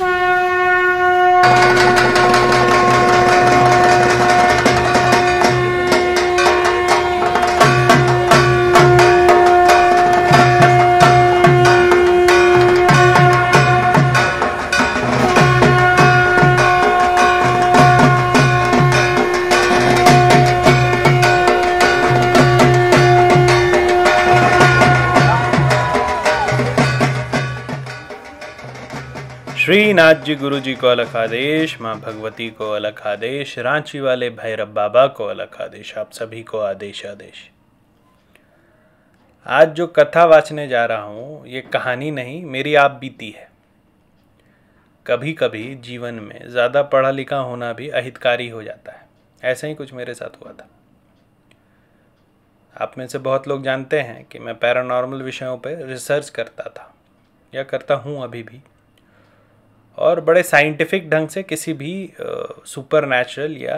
Bye. नाथ जी गुरु जी को अलग आदेश माँ भगवती को अलग आदेश रांची वाले भैरव बाबा को अलग आदेश आप सभी को आदेश आदेश आज जो कथा वाचने जा रहा हूँ ये कहानी नहीं मेरी आप बीती है कभी कभी जीवन में ज़्यादा पढ़ा लिखा होना भी अहितकारी हो जाता है ऐसा ही कुछ मेरे साथ हुआ था आप में से बहुत लोग जानते हैं कि मैं पैरानॉर्मल विषयों पर रिसर्च करता था या करता हूँ अभी भी और बड़े साइंटिफिक ढंग से किसी भी सुपर नेचुरल या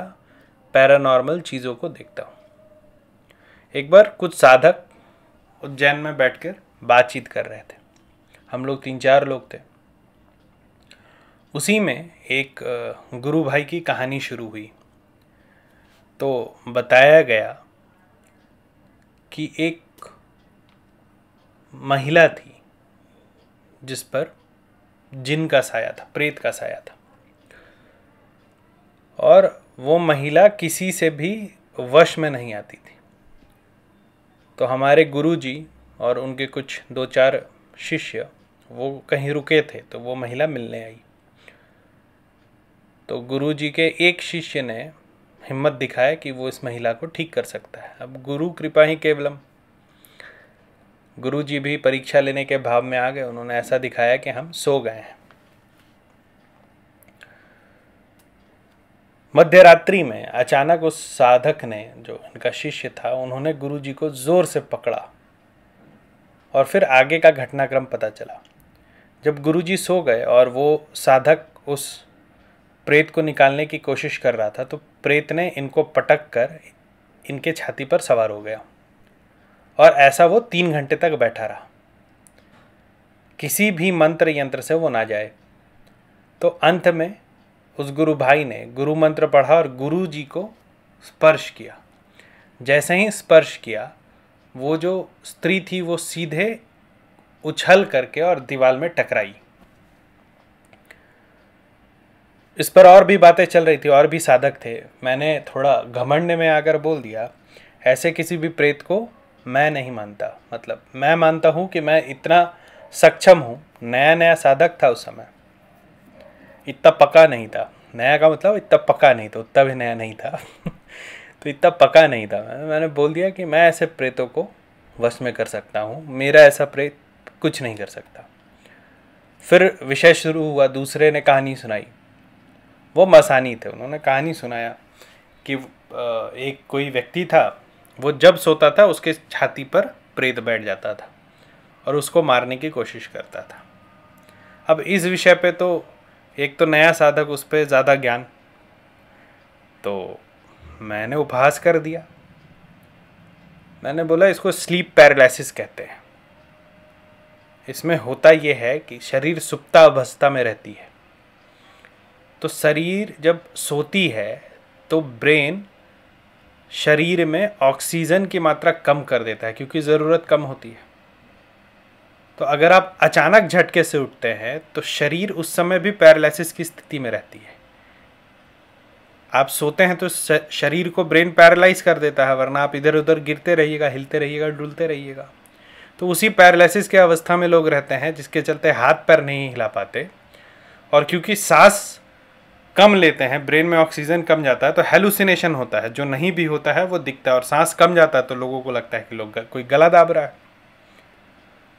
पैरानॉर्मल चीज़ों को देखता हूँ एक बार कुछ साधक उज्जैन में बैठकर बातचीत कर रहे थे हम लोग तीन चार लोग थे उसी में एक गुरु भाई की कहानी शुरू हुई तो बताया गया कि एक महिला थी जिस पर जिन का साया था प्रेत का साया था और वो महिला किसी से भी वश में नहीं आती थी तो हमारे गुरु जी और उनके कुछ दो चार शिष्य वो कहीं रुके थे तो वो महिला मिलने आई तो गुरु जी के एक शिष्य ने हिम्मत दिखाया कि वो इस महिला को ठीक कर सकता है अब गुरु कृपा ही केवलम गुरु जी भी परीक्षा लेने के भाव में आ गए उन्होंने ऐसा दिखाया कि हम सो गए हैं मध्य रात्रि में अचानक उस साधक ने जो इनका शिष्य था उन्होंने गुरु जी को जोर से पकड़ा और फिर आगे का घटनाक्रम पता चला जब गुरु जी सो गए और वो साधक उस प्रेत को निकालने की कोशिश कर रहा था तो प्रेत ने इनको पटक कर इनके छाती पर सवार हो गया और ऐसा वो तीन घंटे तक बैठा रहा किसी भी मंत्र यंत्र से वो ना जाए तो अंत में उस गुरु भाई ने गुरु मंत्र पढ़ा और गुरु जी को स्पर्श किया जैसे ही स्पर्श किया वो जो स्त्री थी वो सीधे उछल करके और दीवार में टकराई इस पर और भी बातें चल रही थी और भी साधक थे मैंने थोड़ा घमंड में आकर बोल दिया ऐसे किसी भी प्रेत को मैं नहीं मानता मतलब मैं मानता हूँ कि मैं इतना सक्षम हूँ नया नया साधक था उस समय इतना पका नहीं था नया का मतलब इतना पका नहीं था उतना भी नया नहीं था तो इतना पका नहीं था मैं मैंने बोल दिया कि मैं ऐसे प्रेतों को वश में कर सकता हूँ मेरा ऐसा प्रेत कुछ नहीं कर सकता फिर विषय शुरू हुआ दूसरे ने कहानी सुनाई वो मसानी थे उन्होंने कहानी सुनाया कि एक कोई व्यक्ति था वो जब सोता था उसके छाती पर प्रेत बैठ जाता था और उसको मारने की कोशिश करता था अब इस विषय पे तो एक तो नया साधक उस पर ज़्यादा ज्ञान तो मैंने उपहास कर दिया मैंने बोला इसको स्लीप पैरालिसिस कहते हैं इसमें होता यह है कि शरीर सुप्ता अवस्था में रहती है तो शरीर जब सोती है तो ब्रेन शरीर में ऑक्सीजन की मात्रा कम कर देता है क्योंकि ज़रूरत कम होती है तो अगर आप अचानक झटके से उठते हैं तो शरीर उस समय भी पैरालिसिस की स्थिति में रहती है आप सोते हैं तो शरीर को ब्रेन पैरालाइज कर देता है वरना आप इधर उधर गिरते रहिएगा हिलते रहिएगा डुलते रहिएगा तो उसी पैरालिसिस के अवस्था में लोग रहते हैं जिसके चलते हाथ पैर नहीं हिला पाते और क्योंकि सांस कम लेते हैं ब्रेन में ऑक्सीजन कम जाता है तो हेलुसिनेशन होता है जो नहीं भी होता है वो दिखता है और सांस कम जाता है तो लोगों को लगता है कि लोग कोई गला दाब रहा है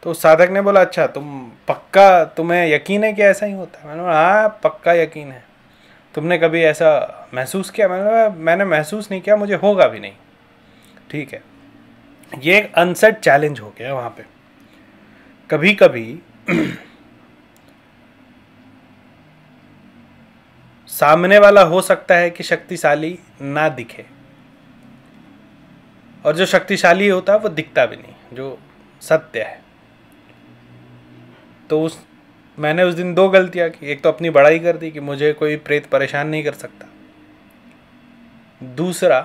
तो साधक ने बोला अच्छा तुम पक्का तुम्हें यकीन है कि ऐसा ही होता है मैंने बोला हाँ पक्का यकीन है तुमने कभी ऐसा महसूस किया मैंने मैंने महसूस नहीं किया मुझे होगा भी नहीं ठीक है ये एक अनसेट चैलेंज हो गया वहाँ पर कभी कभी सामने वाला हो सकता है कि शक्तिशाली ना दिखे और जो शक्तिशाली होता है वो दिखता भी नहीं जो सत्य है तो उस मैंने उस दिन दो गलतियाँ की एक तो अपनी बड़ाई कर दी कि मुझे कोई प्रेत परेशान नहीं कर सकता दूसरा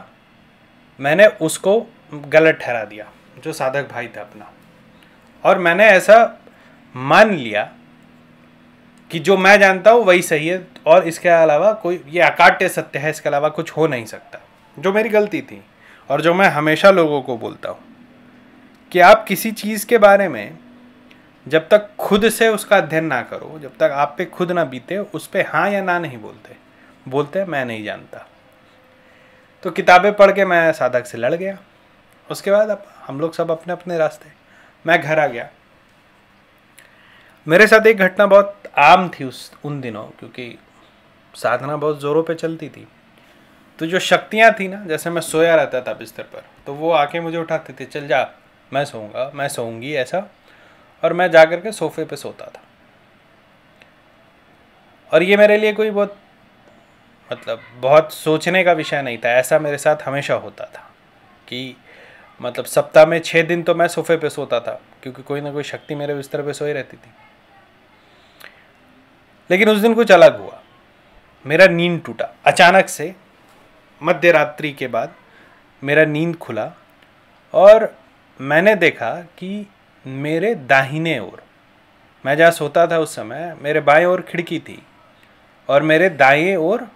मैंने उसको गलत ठहरा दिया जो साधक भाई था अपना और मैंने ऐसा मान लिया कि जो मैं जानता हूँ वही सही है और इसके अलावा कोई ये अकाट्य सत्य है इसके अलावा कुछ हो नहीं सकता जो मेरी गलती थी और जो मैं हमेशा लोगों को बोलता हूँ कि आप किसी चीज़ के बारे में जब तक खुद से उसका अध्ययन ना करो जब तक आप पे खुद ना बीते उस पर हाँ या ना नहीं बोलते बोलते मैं नहीं जानता तो किताबें पढ़ के मैं साधक से लड़ गया उसके बाद अब हम लोग सब अपने अपने रास्ते मैं घर आ गया मेरे साथ एक घटना बहुत आम थी उस उन दिनों क्योंकि साधना बहुत ज़ोरों पे चलती थी तो जो शक्तियाँ थी ना जैसे मैं सोया रहता था बिस्तर पर तो वो आके मुझे उठाते थे चल जा मैं सोऊंगा मैं सोऊंगी ऐसा और मैं जा कर के सोफे पे सोता था और ये मेरे लिए कोई बहुत मतलब बहुत सोचने का विषय नहीं था ऐसा मेरे साथ हमेशा होता था कि मतलब सप्ताह में छः दिन तो मैं सोफे पे सोता था क्योंकि कोई ना कोई शक्ति मेरे बिस्तर पे सोई रहती थी लेकिन उस दिन कुछ अलग हुआ मेरा नींद टूटा अचानक से मध्य रात्रि के बाद मेरा नींद खुला और मैंने देखा कि मेरे दाहिने ओर मैं जहाँ सोता था उस समय मेरे बाएं ओर खिड़की थी और मेरे दाएं ओर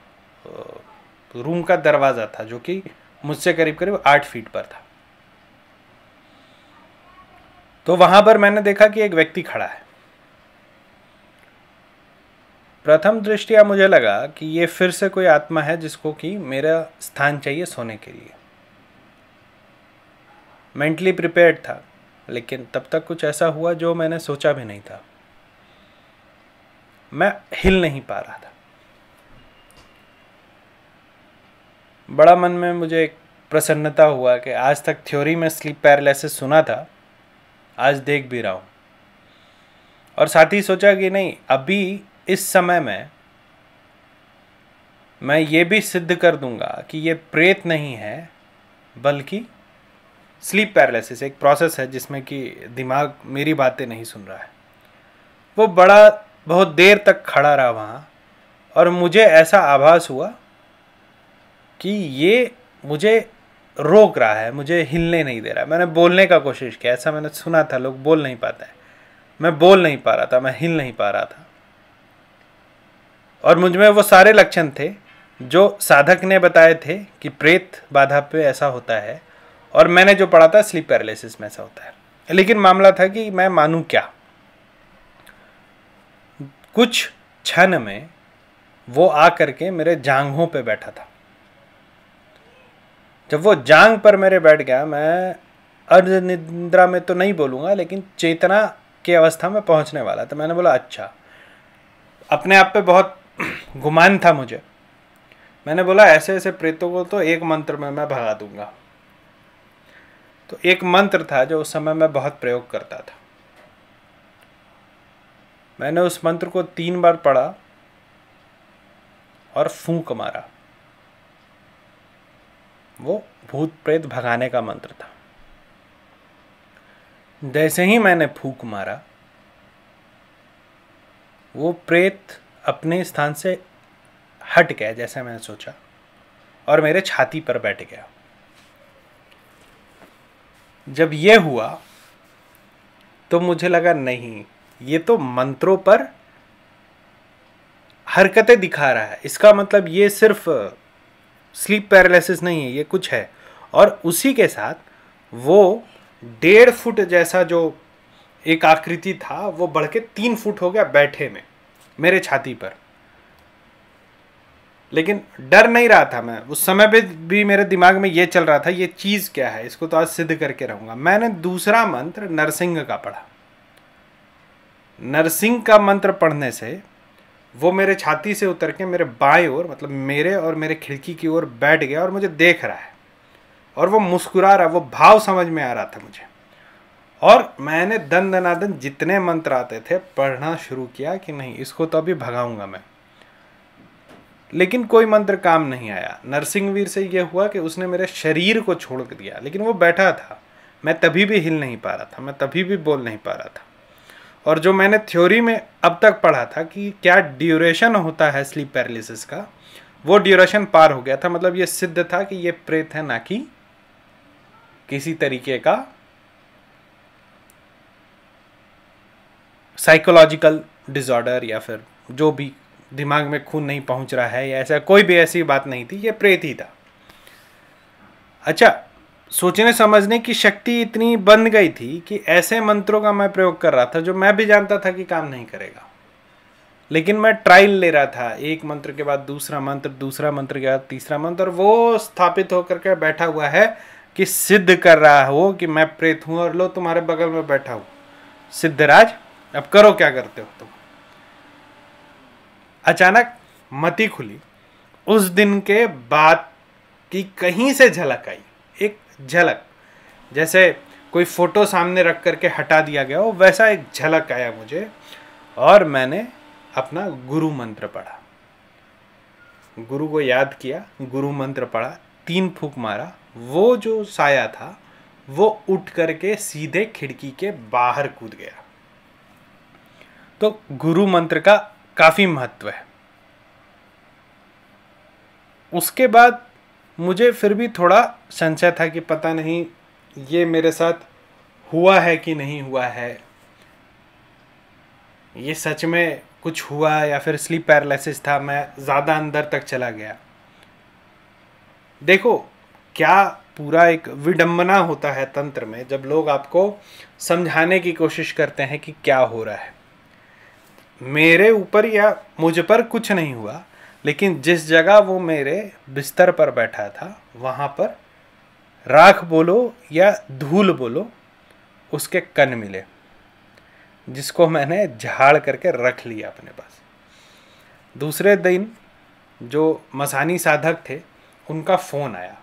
रूम का दरवाज़ा था जो कि मुझसे करीब करीब आठ फीट पर था तो वहाँ पर मैंने देखा कि एक व्यक्ति खड़ा है प्रथम दृष्टिया मुझे लगा कि ये फिर से कोई आत्मा है जिसको कि मेरा स्थान चाहिए सोने के लिए मेंटली प्रिपेयर्ड था लेकिन तब तक कुछ ऐसा हुआ जो मैंने सोचा भी नहीं था मैं हिल नहीं पा रहा था बड़ा मन में मुझे एक प्रसन्नता हुआ कि आज तक थ्योरी में स्लीप पैरालिसिस सुना था आज देख भी रहा हूँ और साथ ही सोचा कि नहीं अभी इस समय में मैं ये भी सिद्ध कर दूंगा कि ये प्रेत नहीं है बल्कि स्लीप पैरालिसिस एक प्रोसेस है जिसमें कि दिमाग मेरी बातें नहीं सुन रहा है वो बड़ा बहुत देर तक खड़ा रहा वहाँ और मुझे ऐसा आभास हुआ कि ये मुझे रोक रहा है मुझे हिलने नहीं दे रहा है मैंने बोलने का कोशिश किया ऐसा मैंने सुना था लोग बोल नहीं पाते मैं बोल नहीं पा रहा था मैं हिल नहीं पा रहा था और मुझमें वो सारे लक्षण थे जो साधक ने बताए थे कि प्रेत बाधा पे ऐसा होता है और मैंने जो पढ़ा था स्लीप पैरालिसिस में ऐसा होता है लेकिन मामला था कि मैं मानूँ क्या कुछ क्षण में वो आ करके मेरे जांघों पे बैठा था जब वो जांग पर मेरे बैठ गया मैं अर्ध निद्रा में तो नहीं बोलूँगा लेकिन चेतना की अवस्था में पहुँचने वाला था मैंने बोला अच्छा अपने आप पे बहुत गुमान था मुझे मैंने बोला ऐसे ऐसे प्रेतों को तो एक मंत्र में मैं भगा दूंगा तो एक मंत्र था जो उस समय मैं बहुत प्रयोग करता था मैंने उस मंत्र को तीन बार पढ़ा और फूंक मारा वो भूत प्रेत भगाने का मंत्र था जैसे ही मैंने फूंक मारा वो प्रेत अपने स्थान से हट गया जैसा मैंने सोचा और मेरे छाती पर बैठ गया जब यह हुआ तो मुझे लगा नहीं ये तो मंत्रों पर हरकतें दिखा रहा है इसका मतलब ये सिर्फ स्लीप पैरालिसिस नहीं है ये कुछ है और उसी के साथ वो डेढ़ फुट जैसा जो एक आकृति था वो बढ़ के तीन फुट हो गया बैठे में मेरे छाती पर लेकिन डर नहीं रहा था मैं उस समय पे भी मेरे दिमाग में ये चल रहा था ये चीज़ क्या है इसको तो आज सिद्ध करके रहूँगा मैंने दूसरा मंत्र नरसिंह का पढ़ा नरसिंह का मंत्र पढ़ने से वो मेरे छाती से उतर के मेरे बाएं ओर मतलब मेरे और मेरे खिड़की की ओर बैठ गया और मुझे देख रहा है और वो मुस्कुरा रहा वो भाव समझ में आ रहा था मुझे और मैंने दन दनादन जितने मंत्र आते थे पढ़ना शुरू किया कि नहीं इसको तो अभी भगाऊंगा मैं लेकिन कोई मंत्र काम नहीं आया नरसिंहवीर से यह हुआ कि उसने मेरे शरीर को छोड़ दिया लेकिन वो बैठा था मैं तभी भी हिल नहीं पा रहा था मैं तभी भी बोल नहीं पा रहा था और जो मैंने थ्योरी में अब तक पढ़ा था कि क्या ड्यूरेशन होता है स्लीप पैरालिसिस का वो ड्यूरेशन पार हो गया था मतलब ये सिद्ध था कि ये प्रेत है ना कि किसी तरीके का साइकोलॉजिकल डिज़ॉर्डर या फिर जो भी दिमाग में खून नहीं पहुंच रहा है या ऐसा कोई भी ऐसी बात नहीं थी ये प्रेत ही था अच्छा सोचने समझने की शक्ति इतनी बन गई थी कि ऐसे मंत्रों का मैं प्रयोग कर रहा था जो मैं भी जानता था कि काम नहीं करेगा लेकिन मैं ट्रायल ले रहा था एक मंत्र के बाद दूसरा मंत्र दूसरा मंत्र के बाद तीसरा मंत्र और वो स्थापित होकर के बैठा हुआ है कि सिद्ध कर रहा हो कि मैं प्रेत हूँ और लो तुम्हारे बगल में बैठा हूँ सिद्धराज अब करो क्या करते हो तुम अचानक मती खुली उस दिन के बाद की कहीं से झलक आई एक झलक जैसे कोई फोटो सामने रख करके हटा दिया गया हो वैसा एक झलक आया मुझे और मैंने अपना गुरु मंत्र पढ़ा गुरु को याद किया गुरु मंत्र पढ़ा तीन फूक मारा वो जो साया था वो उठ करके सीधे खिड़की के बाहर कूद गया तो गुरु मंत्र का काफ़ी महत्व है उसके बाद मुझे फिर भी थोड़ा संशय था कि पता नहीं ये मेरे साथ हुआ है कि नहीं हुआ है ये सच में कुछ हुआ या फिर स्लीप पैरालिसिस था मैं ज़्यादा अंदर तक चला गया देखो क्या पूरा एक विडंबना होता है तंत्र में जब लोग आपको समझाने की कोशिश करते हैं कि क्या हो रहा है मेरे ऊपर या मुझ पर कुछ नहीं हुआ लेकिन जिस जगह वो मेरे बिस्तर पर बैठा था वहाँ पर राख बोलो या धूल बोलो उसके कन मिले जिसको मैंने झाड़ करके रख लिया अपने पास दूसरे दिन जो मसानी साधक थे उनका फ़ोन आया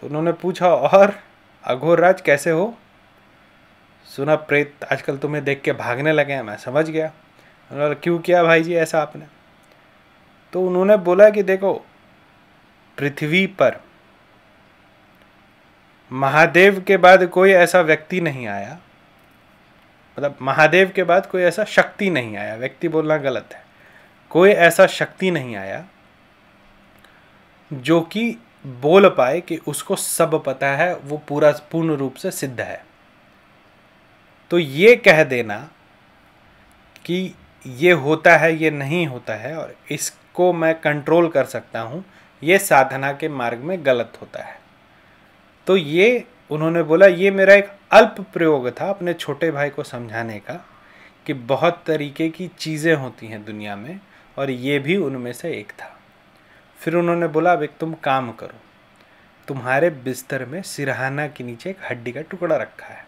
तो उन्होंने पूछा और अघोर राज कैसे हो सुना प्रेत आजकल तुम्हें देख के भागने लगे हैं मैं समझ गया उन्होंने क्यों किया भाई जी ऐसा आपने तो उन्होंने बोला कि देखो पृथ्वी पर महादेव के बाद कोई ऐसा व्यक्ति नहीं आया मतलब महादेव के बाद कोई ऐसा शक्ति नहीं आया व्यक्ति बोलना गलत है कोई ऐसा शक्ति नहीं आया जो कि बोल पाए कि उसको सब पता है वो पूरा पूर्ण रूप से सिद्ध है तो ये कह देना कि ये होता है ये नहीं होता है और इसको मैं कंट्रोल कर सकता हूँ ये साधना के मार्ग में गलत होता है तो ये उन्होंने बोला ये मेरा एक अल्प प्रयोग था अपने छोटे भाई को समझाने का कि बहुत तरीके की चीज़ें होती हैं दुनिया में और ये भी उनमें से एक था फिर उन्होंने बोला अब एक तुम काम करो तुम्हारे बिस्तर में सिरहाना के नीचे एक हड्डी का टुकड़ा रखा है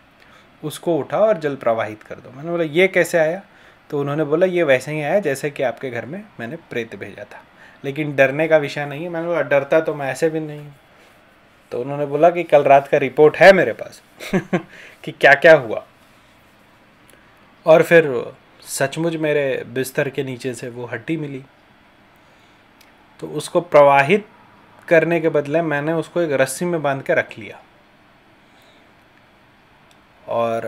उसको उठाओ और जल प्रवाहित कर दो मैंने बोला ये कैसे आया तो उन्होंने बोला ये वैसे ही आया जैसे कि आपके घर में मैंने प्रेत भेजा था लेकिन डरने का विषय नहीं है मैंने बोला डरता तो मैं ऐसे भी नहीं हूँ तो उन्होंने बोला कि कल रात का रिपोर्ट है मेरे पास कि क्या क्या हुआ और फिर सचमुच मेरे बिस्तर के नीचे से वो हड्डी मिली तो उसको प्रवाहित करने के बदले मैंने उसको एक रस्सी में बांध के रख लिया और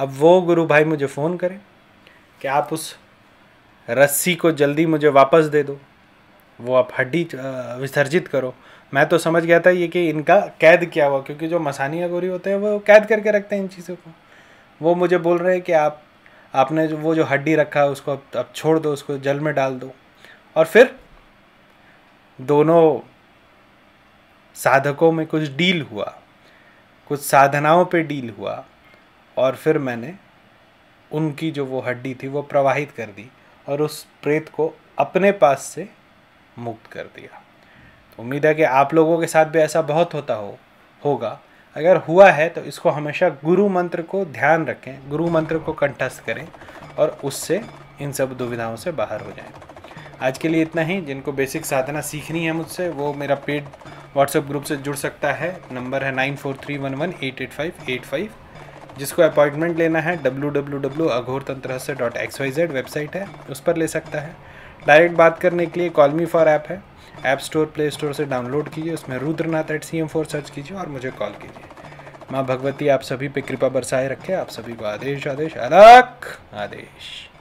अब वो गुरु भाई मुझे फ़ोन करें कि आप उस रस्सी को जल्दी मुझे वापस दे दो वो आप हड्डी विसर्जित करो मैं तो समझ गया था ये कि इनका कैद किया हुआ क्योंकि जो मसानिया गोरी होते हैं वो कैद करके रखते हैं इन चीज़ों को वो मुझे बोल रहे हैं कि आप आपने जो वो जो हड्डी रखा है उसको अब, अब छोड़ दो उसको जल में डाल दो और फिर दोनों साधकों में कुछ डील हुआ कुछ साधनाओं पे डील हुआ और फिर मैंने उनकी जो वो हड्डी थी वो प्रवाहित कर दी और उस प्रेत को अपने पास से मुक्त कर दिया तो उम्मीद है कि आप लोगों के साथ भी ऐसा बहुत होता हो होगा अगर हुआ है तो इसको हमेशा गुरु मंत्र को ध्यान रखें गुरु मंत्र को कंठस्थ करें और उससे इन सब दुविधाओं से बाहर हो जाएं आज के लिए इतना ही जिनको बेसिक साधना सीखनी है मुझसे वो मेरा पेड व्हाट्सएप ग्रुप से जुड़ सकता है नंबर है nine four three one one eight eight five eight five जिसको अपॉइंटमेंट लेना है W W W Aghor Tantra dot X Y Z website है उस पर ले सकता है डायरेक्ट बात करने के लिए कॉलमी फॉर ऐप है ऐप स्टोर प्ले स्टोर से डाउनलोड कीजिए उसमें Rudranath at C M four search कीजिए और मुझे कॉल कीजिए माँ भगवती आप सभी पे कृपा बरसाए रखे आप सभी को आदेश आदेश अलग आदेश